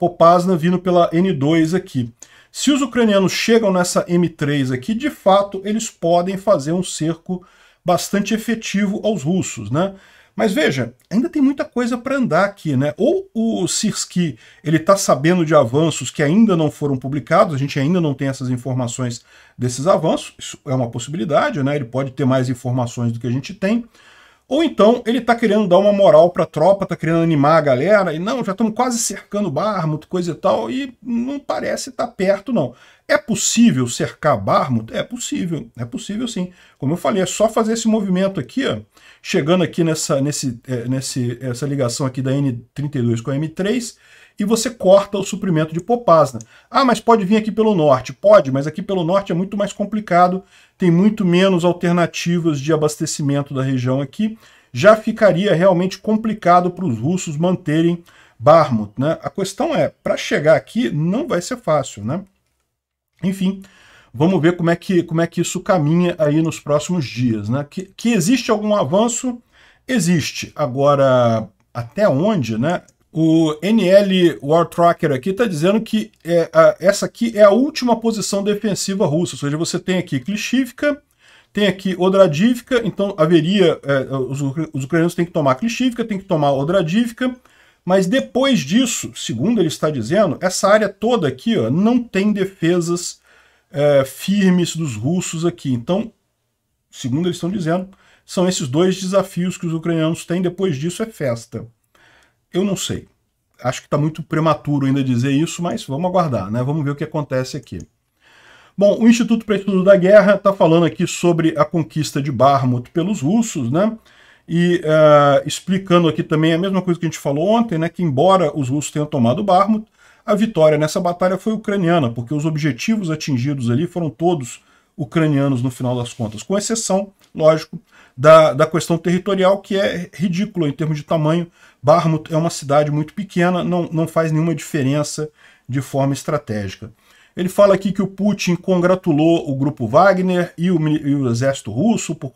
Popasna vindo pela N2 aqui. Se os ucranianos chegam nessa M3 aqui, de fato, eles podem fazer um cerco bastante efetivo aos russos, né? Mas veja, ainda tem muita coisa para andar aqui, né? Ou o Sirski ele está sabendo de avanços que ainda não foram publicados, a gente ainda não tem essas informações desses avanços, isso é uma possibilidade, né? Ele pode ter mais informações do que a gente tem. Ou então ele está querendo dar uma moral para a tropa, está querendo animar a galera, e não, já estamos quase cercando Barmut, coisa e tal, e não parece estar tá perto, não. É possível cercar Barmut? É possível, é possível sim. Como eu falei, é só fazer esse movimento aqui, ó, chegando aqui nessa, nesse, é, nesse, essa ligação aqui da N32 com a M3, e você corta o suprimento de Popasna. Né? Ah, mas pode vir aqui pelo norte. Pode, mas aqui pelo norte é muito mais complicado tem muito menos alternativas de abastecimento da região aqui, já ficaria realmente complicado para os russos manterem Barmut. Né? A questão é, para chegar aqui não vai ser fácil. Né? Enfim, vamos ver como é, que, como é que isso caminha aí nos próximos dias. Né? Que, que existe algum avanço? Existe. Agora, até onde, né? O NL War Tracker aqui está dizendo que é, a, essa aqui é a última posição defensiva russa, ou seja, você tem aqui Klishivka, tem aqui Odradivka, então haveria, é, os, os, ucranianos têm que tomar Klishivka, tem que tomar Odradivka, mas depois disso, segundo ele está dizendo, essa área toda aqui ó, não tem defesas é, firmes dos russos aqui, então, segundo eles estão dizendo, são esses dois desafios que os ucranianos têm, depois disso é festa eu não sei. Acho que está muito prematuro ainda dizer isso, mas vamos aguardar, né? Vamos ver o que acontece aqui. Bom, o Instituto para Estudo da Guerra está falando aqui sobre a conquista de Barmut pelos russos, né? E uh, explicando aqui também a mesma coisa que a gente falou ontem, né? Que embora os russos tenham tomado Barmut, a vitória nessa batalha foi ucraniana, porque os objetivos atingidos ali foram todos ucranianos no final das contas, com exceção, lógico, da, da questão territorial, que é ridícula em termos de tamanho, Barmut é uma cidade muito pequena, não, não faz nenhuma diferença de forma estratégica. Ele fala aqui que o Putin congratulou o grupo Wagner e o, e o exército russo por,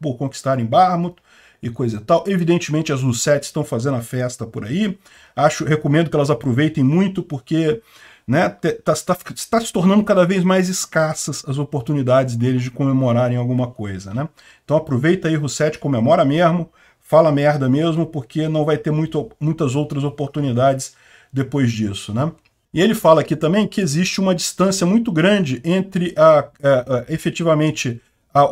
por conquistarem Barmut e coisa e tal. Evidentemente as Russetes estão fazendo a festa por aí. Acho, recomendo que elas aproveitem muito porque né, tá, tá, tá, se tornando cada vez mais escassas as oportunidades deles de comemorarem alguma coisa. Né? Então aproveita aí, russete comemora mesmo fala merda mesmo, porque não vai ter muito, muitas outras oportunidades depois disso, né? E ele fala aqui também que existe uma distância muito grande entre a, a, a efetivamente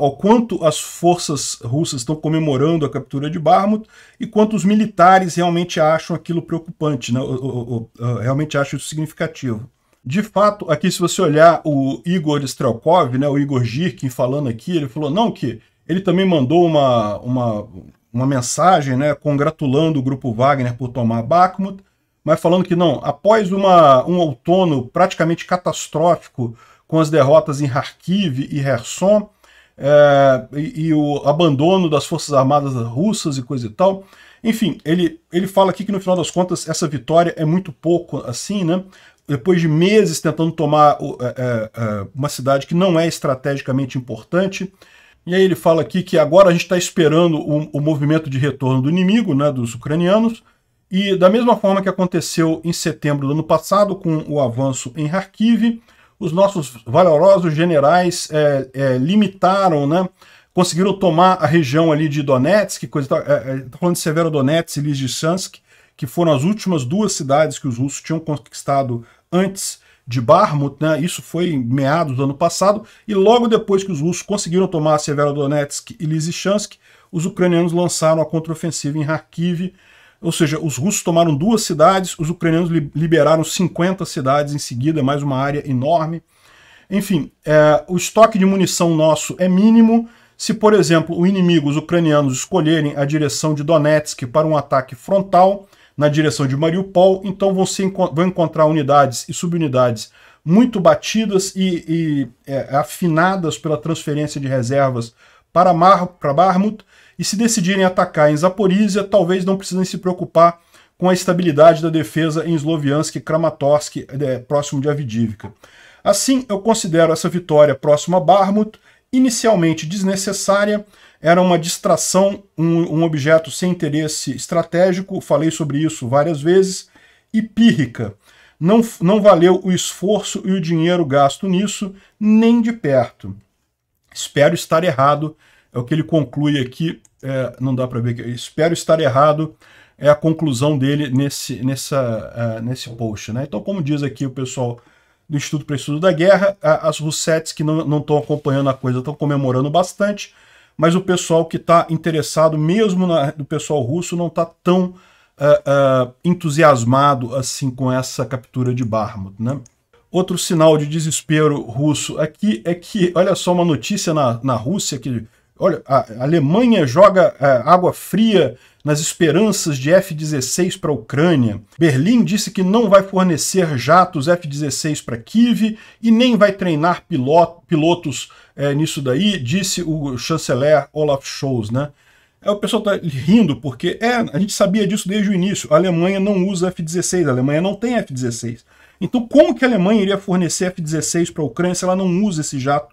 o quanto as forças russas estão comemorando a captura de Barmut e quanto os militares realmente acham aquilo preocupante, né? ou, ou, ou, ah, realmente acham isso significativo. De fato, aqui se você olhar o Igor Strelkov, né, o Igor Girkin falando aqui, ele falou não que ele também mandou uma, uma uma mensagem né, congratulando o grupo Wagner por tomar Bakhmut, mas falando que não, após uma, um outono praticamente catastrófico com as derrotas em Kharkiv e Kherson, é, e, e, o abandono das forças armadas russas e coisa e tal. Enfim, ele, ele fala aqui que no final das contas essa vitória é muito pouco assim, né? Depois de meses tentando tomar é, é, uma cidade que não é estrategicamente importante, e aí ele fala aqui que agora a gente está esperando o, o, movimento de retorno do inimigo, né, dos ucranianos, e da mesma forma que aconteceu em setembro do ano passado, com o avanço em Kharkiv, os nossos valorosos generais é, é, limitaram, né, conseguiram tomar a região ali de Donetsk, coisa tá, é, é falando de Severodonetsk e Lysychansk, que foram as últimas duas cidades que os russos tinham conquistado antes de Barmut, né? Isso foi em meados do ano passado, e logo depois que os russos conseguiram tomar Severodonetsk e Lysychansk, os ucranianos lançaram a contraofensiva em Kharkiv, ou seja, os russos tomaram duas cidades, os ucranianos liberaram 50 cidades em seguida, é mais uma área enorme. Enfim, é, o estoque de munição nosso é mínimo. Se, por exemplo, o inimigo, os ucranianos, escolherem a direção de Donetsk para um ataque frontal, na direção de Mariupol, então vão, se, vão encontrar unidades e subunidades muito batidas e, e é, afinadas pela transferência de reservas para, Mar, para Barmut, e se decidirem atacar em Zaporizhia, talvez não precisem se preocupar com a estabilidade da defesa em Sloviansk e Kramatorsk, é, próximo de Avidivka. Assim, eu considero essa vitória próxima a Barmut inicialmente desnecessária, era uma distração, um, um objeto sem interesse estratégico, falei sobre isso várias vezes, e pírrica. Não, não valeu o esforço e o dinheiro gasto nisso, nem de perto. Espero estar errado, é o que ele conclui aqui, é, não dá para ver, aqui. espero estar errado, é a conclusão dele nesse, nessa, uh, nesse post. Né? Então, como diz aqui o pessoal do Instituto para Estudo da Guerra, as Russetes que não estão acompanhando a coisa estão comemorando bastante, mas o pessoal que está interessado, mesmo na, do pessoal russo, não está tão uh, uh, entusiasmado assim com essa captura de Barmut. Né? Outro sinal de desespero russo aqui é que, olha só, uma notícia na, na Rússia que Olha, a Alemanha joga a é, água fria nas esperanças de F-16 para a Ucrânia. Berlim disse que não vai fornecer jatos F-16 para Kiev e nem vai treinar piloto, pilotos é, nisso daí, disse o chanceler Olaf Scholz. Né? É, o pessoal está rindo porque é, a gente sabia disso desde o início. A Alemanha não usa F-16, a Alemanha não tem F-16. Então como que a Alemanha iria fornecer F-16 para a Ucrânia se ela não usa esse jato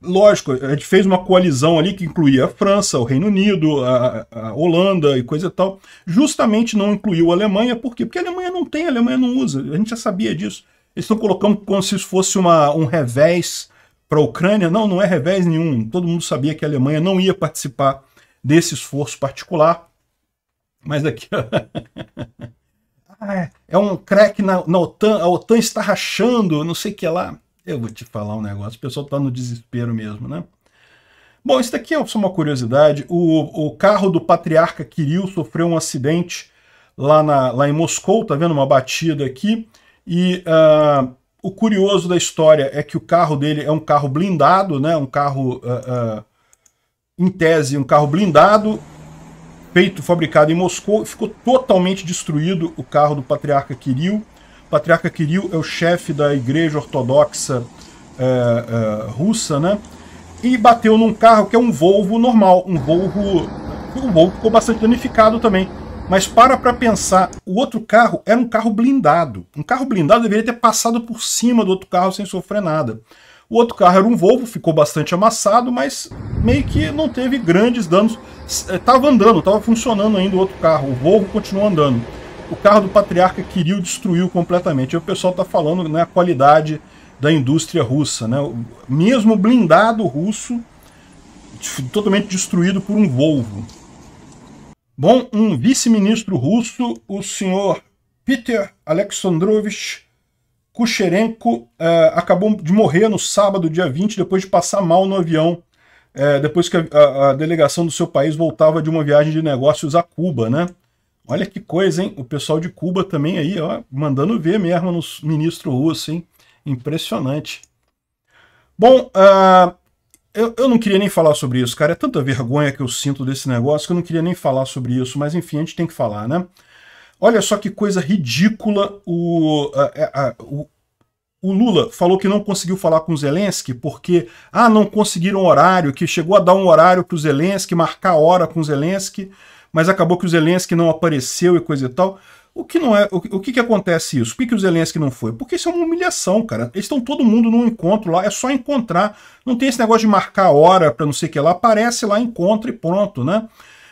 lógico, a gente fez uma coalizão ali que incluía a França, o Reino Unido, a, a, Holanda e coisa e tal. Justamente não incluiu a Alemanha, por quê? Porque a Alemanha não tem, a Alemanha não usa. A gente já sabia disso. Eles estão colocando como se isso fosse uma, um revés para a Ucrânia. Não, não é revés nenhum. Todo mundo sabia que a Alemanha não ia participar desse esforço particular. Mas daqui. <laughs> Ah, é. é um crack na, na OTAN, a OTAN está rachando, não sei o que lá. Eu vou te falar um negócio, o pessoal tá no desespero mesmo, né? Bom, isso daqui é só uma curiosidade. O, o carro do patriarca Kirill sofreu um acidente lá, na, lá em Moscou, tá vendo? Uma batida aqui. E uh, o curioso da história é que o carro dele é um carro blindado, né? Um carro, uh, uh, em tese, um carro blindado, feito, fabricado em Moscou. Ficou totalmente destruído o carro do patriarca Kirill patriarca Kirill é o chefe da igreja ortodoxa é, é, russa, né? E bateu num carro que é um Volvo normal, um Volvo. Um Volvo ficou bastante danificado também. Mas para para pensar, o outro carro era um carro blindado. Um carro blindado deveria ter passado por cima do outro carro sem sofrer nada. O outro carro era um Volvo, ficou bastante amassado, mas meio que não teve grandes danos. Estava eh, andando, estava funcionando ainda o outro carro. O Volvo continuou andando o carro do patriarca Kirill destruiu completamente. E o pessoal está falando né, a qualidade da indústria russa. Né? Mesmo blindado russo, totalmente destruído por um Volvo. Bom, um vice-ministro russo, o senhor Peter Alexandrovich Kucherenko, eh, acabou de morrer no sábado, dia 20, depois de passar mal no avião, eh, depois que a, a, a delegação do seu país voltava de uma viagem de negócios a Cuba, né? Olha que coisa, hein? O pessoal de Cuba também aí, ó, mandando ver mesmo no ministro russo, hein? Impressionante. Bom, uh, eu, eu não queria nem falar sobre isso, cara. É tanta vergonha que eu sinto desse negócio que eu não queria nem falar sobre isso, mas enfim, a gente tem que falar, né? Olha só que coisa ridícula o, é, o, o Lula falou que não conseguiu falar com Zelensky porque ah, não conseguiram horário, que chegou a dar um horário para o Zelensky, marcar hora com Zelensky mas acabou que o Zelensky não apareceu e coisa e tal. O que não é, o, o que, que acontece isso? Por que, que o Zelensky não foi? Porque isso é uma humilhação, cara. Eles estão todo mundo num encontro lá, é só encontrar. Não tem esse negócio de marcar hora para não sei o que lá, aparece lá, encontra e pronto, né?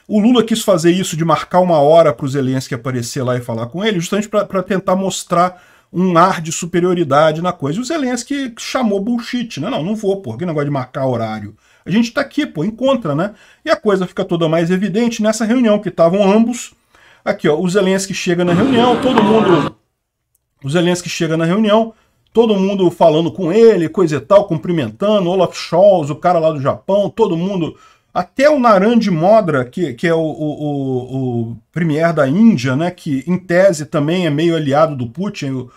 O Lula quis fazer isso de marcar uma hora para o Zelensky aparecer lá e falar com ele, justamente para tentar mostrar um ar de superioridade na coisa. E o Zelensky chamou bullshit, né? Não, não vou, pô, que negócio de marcar horário. A gente está aqui, pô, encontra, né? E a coisa fica toda mais evidente nessa reunião que estavam ambos. Aqui, ó, o Zelensky chega na reunião, todo mundo. O Zelensky chega na reunião, todo mundo falando com ele, coisa e tal, cumprimentando, Olaf Scholz, o cara lá do Japão, todo mundo. Até o Narandi Modra, que, que é o, o, o, premier da Índia, né, que em tese também é meio aliado do Putin,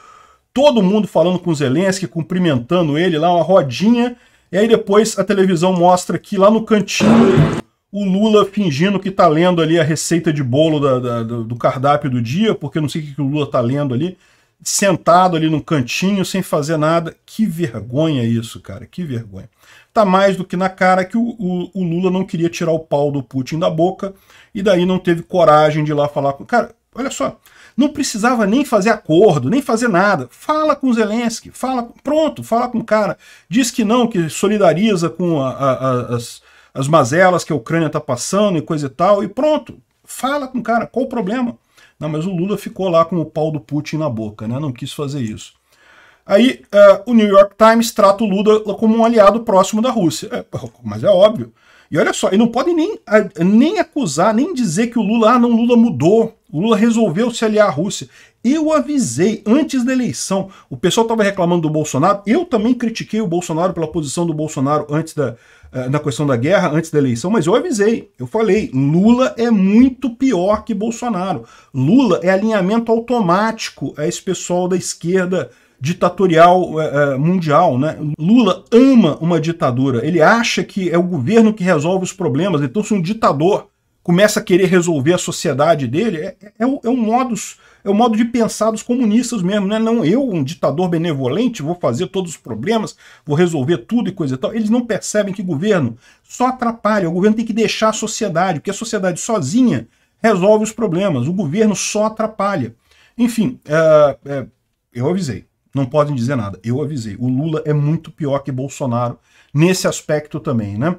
todo mundo falando com Zelensky, cumprimentando ele lá, uma rodinha e aí depois a televisão mostra que lá no cantinho o Lula fingindo que tá lendo ali a receita de bolo da, da, do cardápio do dia, porque não sei o que, que o Lula tá lendo ali, sentado ali no cantinho, sem fazer nada. Que vergonha isso, cara, que vergonha. Tá mais do que na cara que o, o, o Lula não queria tirar o pau do Putin da boca, e daí não teve coragem de ir lá falar com. Cara, olha só, não precisava nem fazer acordo, nem fazer nada. Fala com Zelensky, fala, pronto, fala com o cara. Diz que não, que solidariza com a, a, as, as mazelas que a Ucrânia está passando e coisa e tal, e pronto. Fala com o cara, qual o problema? Não, mas o Lula ficou lá com o pau do Putin na boca, né? Não quis fazer isso. Aí uh, o New York Times trata o Lula como um aliado próximo da Rússia. É, mas é óbvio. E olha só, e não podem nem, nem acusar, nem dizer que o Lula, ah, não, Lula mudou, o Lula resolveu se aliar à Rússia. Eu avisei antes da eleição. O pessoal estava reclamando do Bolsonaro. Eu também critiquei o Bolsonaro pela posição do Bolsonaro antes da eh, na questão da guerra, antes da eleição, mas eu avisei. Eu falei, Lula é muito pior que Bolsonaro. Lula é alinhamento automático a esse pessoal da esquerda ditatorial é, é, mundial. Né? Lula ama uma ditadura, ele acha que é o governo que resolve os problemas, então se um ditador começa a querer resolver a sociedade dele, é, é, é, o, é um modus, é o modo de pensar dos comunistas mesmo, né? não eu, um ditador benevolente, vou fazer todos os problemas, vou resolver tudo e coisa e tal. Eles não percebem que o governo só atrapalha, o governo tem que deixar a sociedade, porque a sociedade sozinha resolve os problemas, o governo só atrapalha. Enfim, é, eu avisei. Não podem dizer nada. Eu avisei. O Lula é muito pior que Bolsonaro nesse aspecto também, né?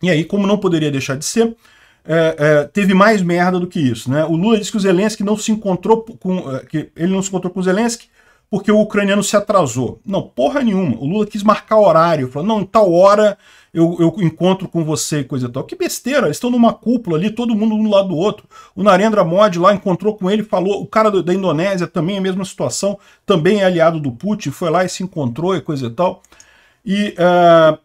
E aí, como não poderia deixar de ser, é, é, teve mais merda do que isso, né? O Lula disse que o Zelensky não se encontrou com. É, que ele não se encontrou com o Zelensky porque o ucraniano se atrasou. Não, porra nenhuma. O Lula quis marcar horário. Falou, não, em tal hora eu, eu encontro com você e coisa e tal. Que besteira, eles estão numa cúpula ali, todo mundo um lado do outro. O Narendra Modi lá encontrou com ele, falou, o cara da Indonésia também é a mesma situação, também é aliado do Putin, foi lá e se encontrou e coisa e tal. E uh,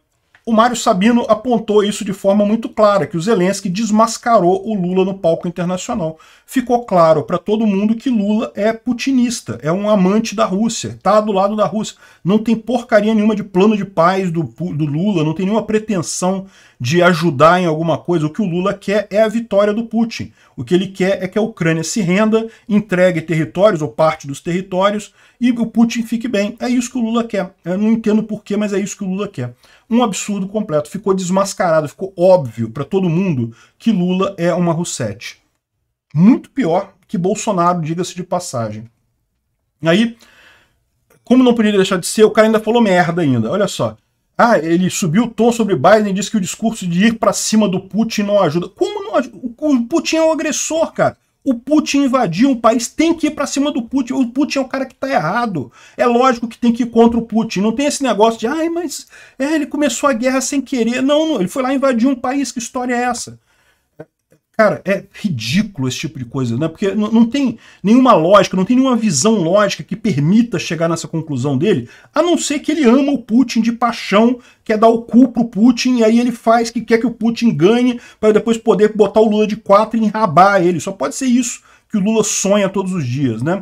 o Mário Sabino apontou isso de forma muito clara, que o Zelensky desmascarou o Lula no palco internacional. Ficou claro para todo mundo que Lula é putinista, é um amante da Rússia, está do lado da Rússia. Não tem porcaria nenhuma de plano de paz do, do Lula, não tem nenhuma pretensão de ajudar em alguma coisa. O que o Lula quer é a vitória do Putin. O que ele quer é que a Ucrânia se renda, entregue territórios ou parte dos territórios e o Putin fique bem. É isso que o Lula quer. Eu não entendo porquê, mas é isso que o Lula quer. Um absurdo completo. Ficou desmascarado, ficou óbvio para todo mundo que Lula é uma russete Muito pior que Bolsonaro, diga-se de passagem. Aí, como não podia deixar de ser, o cara ainda falou merda ainda. Olha só. Ah, ele subiu o tom sobre Biden e disse que o discurso de ir para cima do Putin não ajuda. Como não ajuda? O Putin é o agressor, cara. O Putin invadiu um país, tem que ir para cima do Putin. O Putin é o cara que está errado. É lógico que tem que ir contra o Putin. Não tem esse negócio de, ai, mas é, ele começou a guerra sem querer. Não, não, ele foi lá invadir um país. Que história é essa? Cara, é ridículo esse tipo de coisa, né? Porque não tem nenhuma lógica, não tem nenhuma visão lógica que permita chegar nessa conclusão dele, a não ser que ele ama o Putin de paixão, quer dar o cu pro Putin, e aí ele faz que quer que o Putin ganhe para depois poder botar o Lula de quatro e enrabar ele. Só pode ser isso que o Lula sonha todos os dias, né?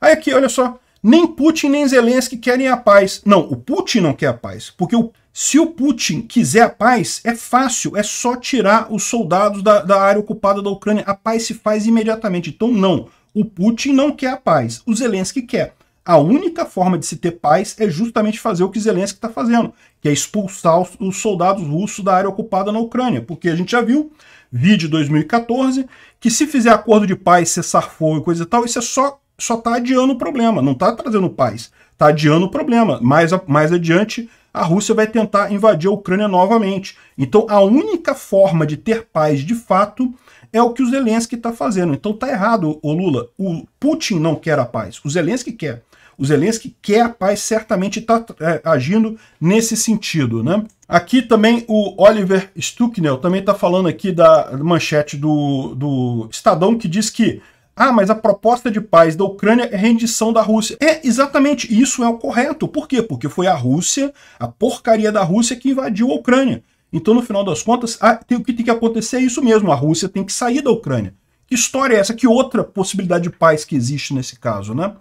Aí aqui, olha só, nem Putin nem Zelensky querem a paz. Não, o Putin não quer a paz, porque o se o Putin quiser a paz, é fácil, é só tirar os soldados da, da área ocupada da Ucrânia. A paz se faz imediatamente. Então, não. O Putin não quer a paz. O Zelensky quer. A única forma de se ter paz é justamente fazer o que Zelensky está fazendo, que é expulsar os, os soldados russos da área ocupada na Ucrânia, porque a gente já viu, vídeo 2014, que se fizer acordo de paz, cessar fogo e coisa e tal, isso é só só está adiando o problema, não está trazendo paz, está adiando o problema. Mais, mais adiante, a Rússia vai tentar invadir a Ucrânia novamente. Então, a única forma de ter paz de fato é o que o Zelensky está fazendo. Então, está errado, o Lula. O Putin não quer a paz, o Zelensky quer. O Zelensky quer a paz, certamente está é, agindo nesse sentido. Né? Aqui também o Oliver Stucknell também está falando aqui da manchete do, do Estadão que diz que ah, mas a proposta de paz da Ucrânia é rendição da Rússia. É exatamente isso é o correto. Por quê? Porque foi a Rússia, a porcaria da Rússia que invadiu a Ucrânia. Então, no final das contas, ah, tem, o que tem que acontecer é isso mesmo. A Rússia tem que sair da Ucrânia. Que história é essa? Que outra possibilidade de paz que existe nesse caso, né?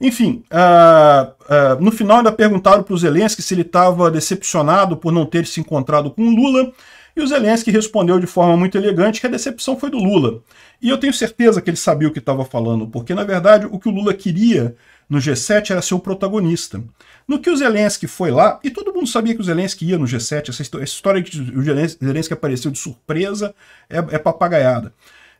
Enfim, uh, uh, no final ainda perguntaram para o Zelensky se ele estava decepcionado por não ter se encontrado com Lula. E o Zelensky respondeu de forma muito elegante que a decepção foi do Lula. E eu tenho certeza que ele sabia o que estava falando, porque na verdade o que o Lula queria no G7 era ser o protagonista. No que o Zelensky foi lá, e todo mundo sabia que o Zelensky ia no G7, essa história, de que o Zelensky apareceu de surpresa é, é papagaiada.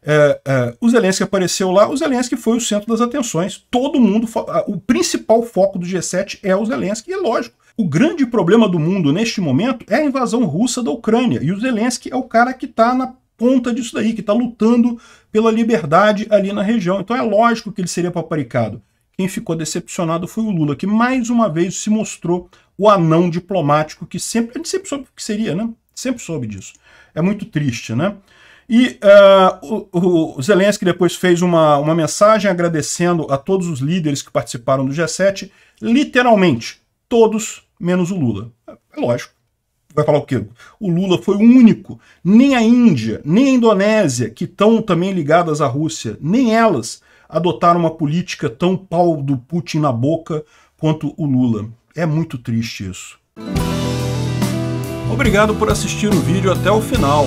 É, é, o Zelensky apareceu lá, o Zelensky foi o centro das atenções. Todo mundo, o principal foco do G7 é o Zelensky, e é lógico. O grande problema do mundo neste momento é a invasão russa da Ucrânia, e o Zelensky é o cara que está na ponta disso daí, que está lutando pela liberdade ali na região. Então é lógico que ele seria paparicado. Quem ficou decepcionado foi o Lula, que mais uma vez se mostrou o anão diplomático que sempre. A gente sempre soube o que seria, né? Sempre soube disso. É muito triste, né? E uh, o, o, Zelensky depois fez uma, uma mensagem agradecendo a todos os líderes que participaram do G7, literalmente, todos menos o Lula. É lógico. Vai falar o quê? O Lula foi o único. Nem a Índia, nem a Indonésia, que estão também ligadas à Rússia, nem elas adotaram uma política tão pau do Putin na boca quanto o Lula. É muito triste isso. Obrigado por assistir o vídeo até o final.